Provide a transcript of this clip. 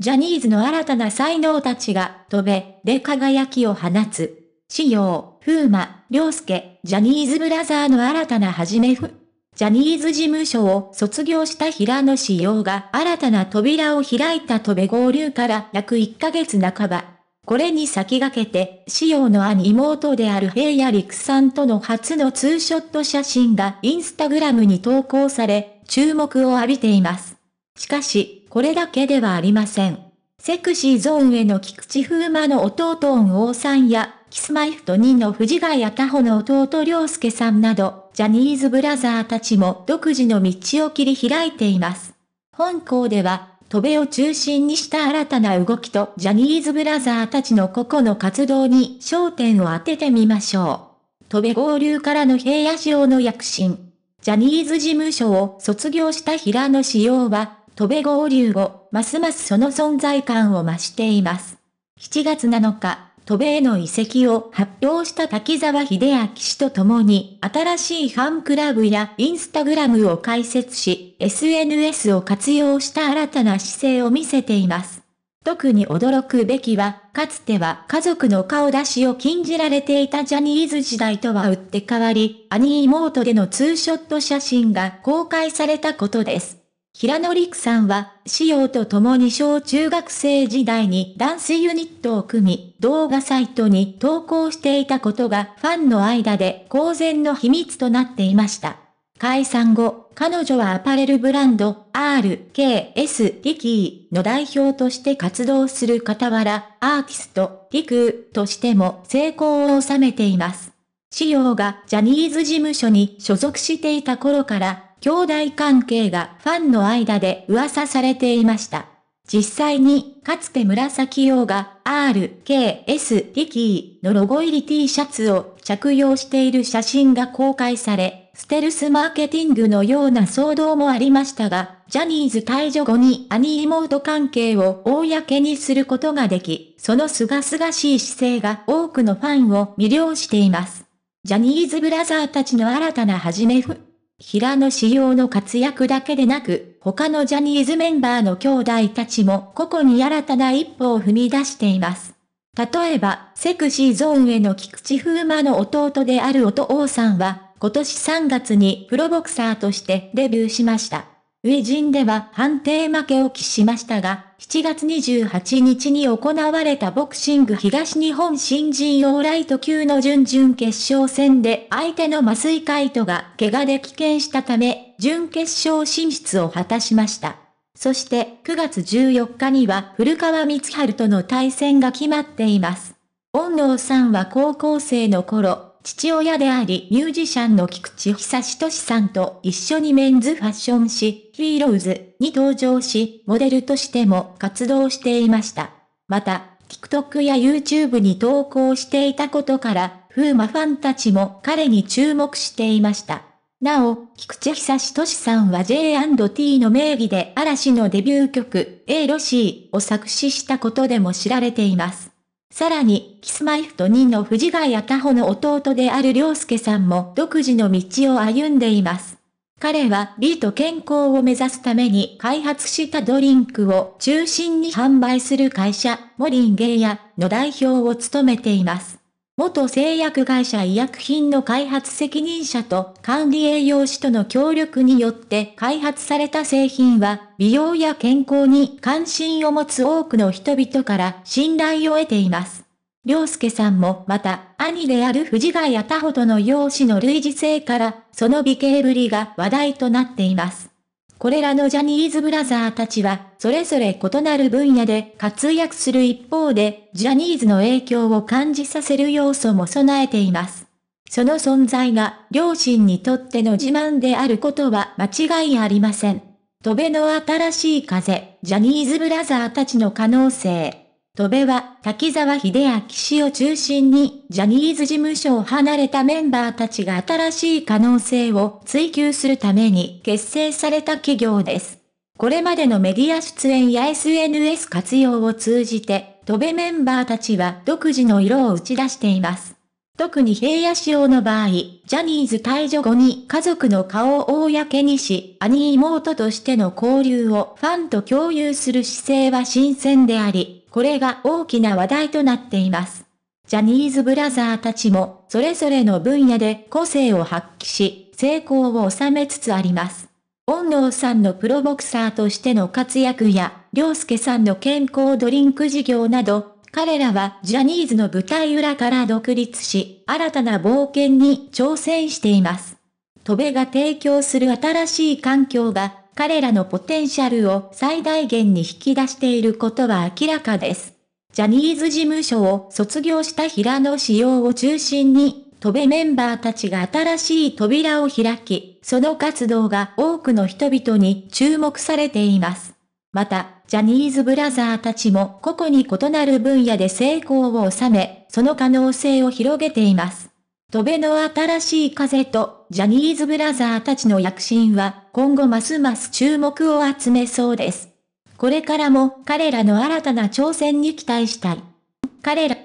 ジャニーズの新たな才能たちが飛べ、で輝きを放つ。仕様、風魔、良介、ジャニーズブラザーの新たな始めふ。ジャニーズ事務所を卒業した平野仕様が新たな扉を開いた飛べ合流から約1ヶ月半ば。これに先駆けて、仕様の兄妹である平野陸さんとの初のツーショット写真がインスタグラムに投稿され、注目を浴びています。しかし、これだけではありません。セクシーゾーンへの菊池風磨の弟恩王さんや、キスマイフト2の藤ヶ谷太穂の弟良介さんなど、ジャニーズブラザーたちも独自の道を切り開いています。本校では、戸部を中心にした新たな動きとジャニーズブラザーたちの個々の活動に焦点を当ててみましょう。戸部合流からの平野仕様の躍進。ジャニーズ事務所を卒業した平野仕様は、戸部合流後、ますますその存在感を増しています。7月7日、渡米への移籍を発表した滝沢秀明氏と共に、新しいファンクラブやインスタグラムを開設し、SNS を活用した新たな姿勢を見せています。特に驚くべきは、かつては家族の顔出しを禁じられていたジャニーズ時代とは打って変わり、兄妹でのツーショット写真が公開されたことです。平野陸さんは、仕様と共に小中学生時代にダンスユニットを組み、動画サイトに投稿していたことがファンの間で公然の秘密となっていました。解散後、彼女はアパレルブランド RKS リキーの代表として活動する傍ら、アーティストリクーとしても成功を収めています。仕様がジャニーズ事務所に所属していた頃から兄弟関係がファンの間で噂されていました。実際に、かつて紫陽が RKS リキーのロゴ入り T シャツを着用している写真が公開され、ステルスマーケティングのような騒動もありましたが、ジャニーズ退場後に兄妹関係を公にすることができ、その清々しい姿勢が多くのファンを魅了しています。ジャニーズブラザーたちの新たな始め平野紫耀の活躍だけでなく、他のジャニーズメンバーの兄弟たちも個々に新たな一歩を踏み出しています。例えば、セクシーゾーンへの菊池風磨の弟である音王さんは、今年3月にプロボクサーとしてデビューしました。上陣では判定負けを喫しましたが、7月28日に行われたボクシング東日本新人オーライト級の準々決勝戦で相手の麻酔海斗が怪我で棄権したため、準決勝進出を果たしました。そして9月14日には古川光春との対戦が決まっています。恩納さんは高校生の頃、父親でありミュージシャンの菊池久俊さんと一緒にメンズファッション誌ヒーローズに登場し、モデルとしても活動していました。また、TikTok や YouTube に投稿していたことから、風魔ファンたちも彼に注目していました。なお、菊池久俊さんは J&T の名義で嵐のデビュー曲、A ロシーを作詞したことでも知られています。さらに、キスマイフと2の藤ヶ谷太穂の弟である良介さんも独自の道を歩んでいます。彼は美と健康を目指すために開発したドリンクを中心に販売する会社、モリンゲイヤの代表を務めています。元製薬会社医薬品の開発責任者と管理栄養士との協力によって開発された製品は、美容や健康に関心を持つ多くの人々から信頼を得ています。良介さんもまた、兄である藤ヶ谷太穂との容姿の類似性から、その美形ぶりが話題となっています。これらのジャニーズブラザーたちは、それぞれ異なる分野で活躍する一方で、ジャニーズの影響を感じさせる要素も備えています。その存在が、両親にとっての自慢であることは間違いありません。飛べの新しい風、ジャニーズブラザーたちの可能性。戸部は滝沢秀明氏を中心にジャニーズ事務所を離れたメンバーたちが新しい可能性を追求するために結成された企業です。これまでのメディア出演や SNS 活用を通じて、戸部メンバーたちは独自の色を打ち出しています。特に平野仕様の場合、ジャニーズ退場後に家族の顔を公にし、兄妹としての交流をファンと共有する姿勢は新鮮であり、これが大きな話題となっています。ジャニーズブラザーたちも、それぞれの分野で個性を発揮し、成功を収めつつあります。恩納さんのプロボクサーとしての活躍や、良介さんの健康ドリンク事業など、彼らはジャニーズの舞台裏から独立し、新たな冒険に挑戦しています。戸部が提供する新しい環境が彼らのポテンシャルを最大限に引き出していることは明らかです。ジャニーズ事務所を卒業した平野志陽を中心に、飛べメンバーたちが新しい扉を開き、その活動が多くの人々に注目されています。また、ジャニーズブラザーたちも個々に異なる分野で成功を収め、その可能性を広げています。戸辺の新しい風とジャニーズブラザーたちの躍進は今後ますます注目を集めそうです。これからも彼らの新たな挑戦に期待したい。彼ら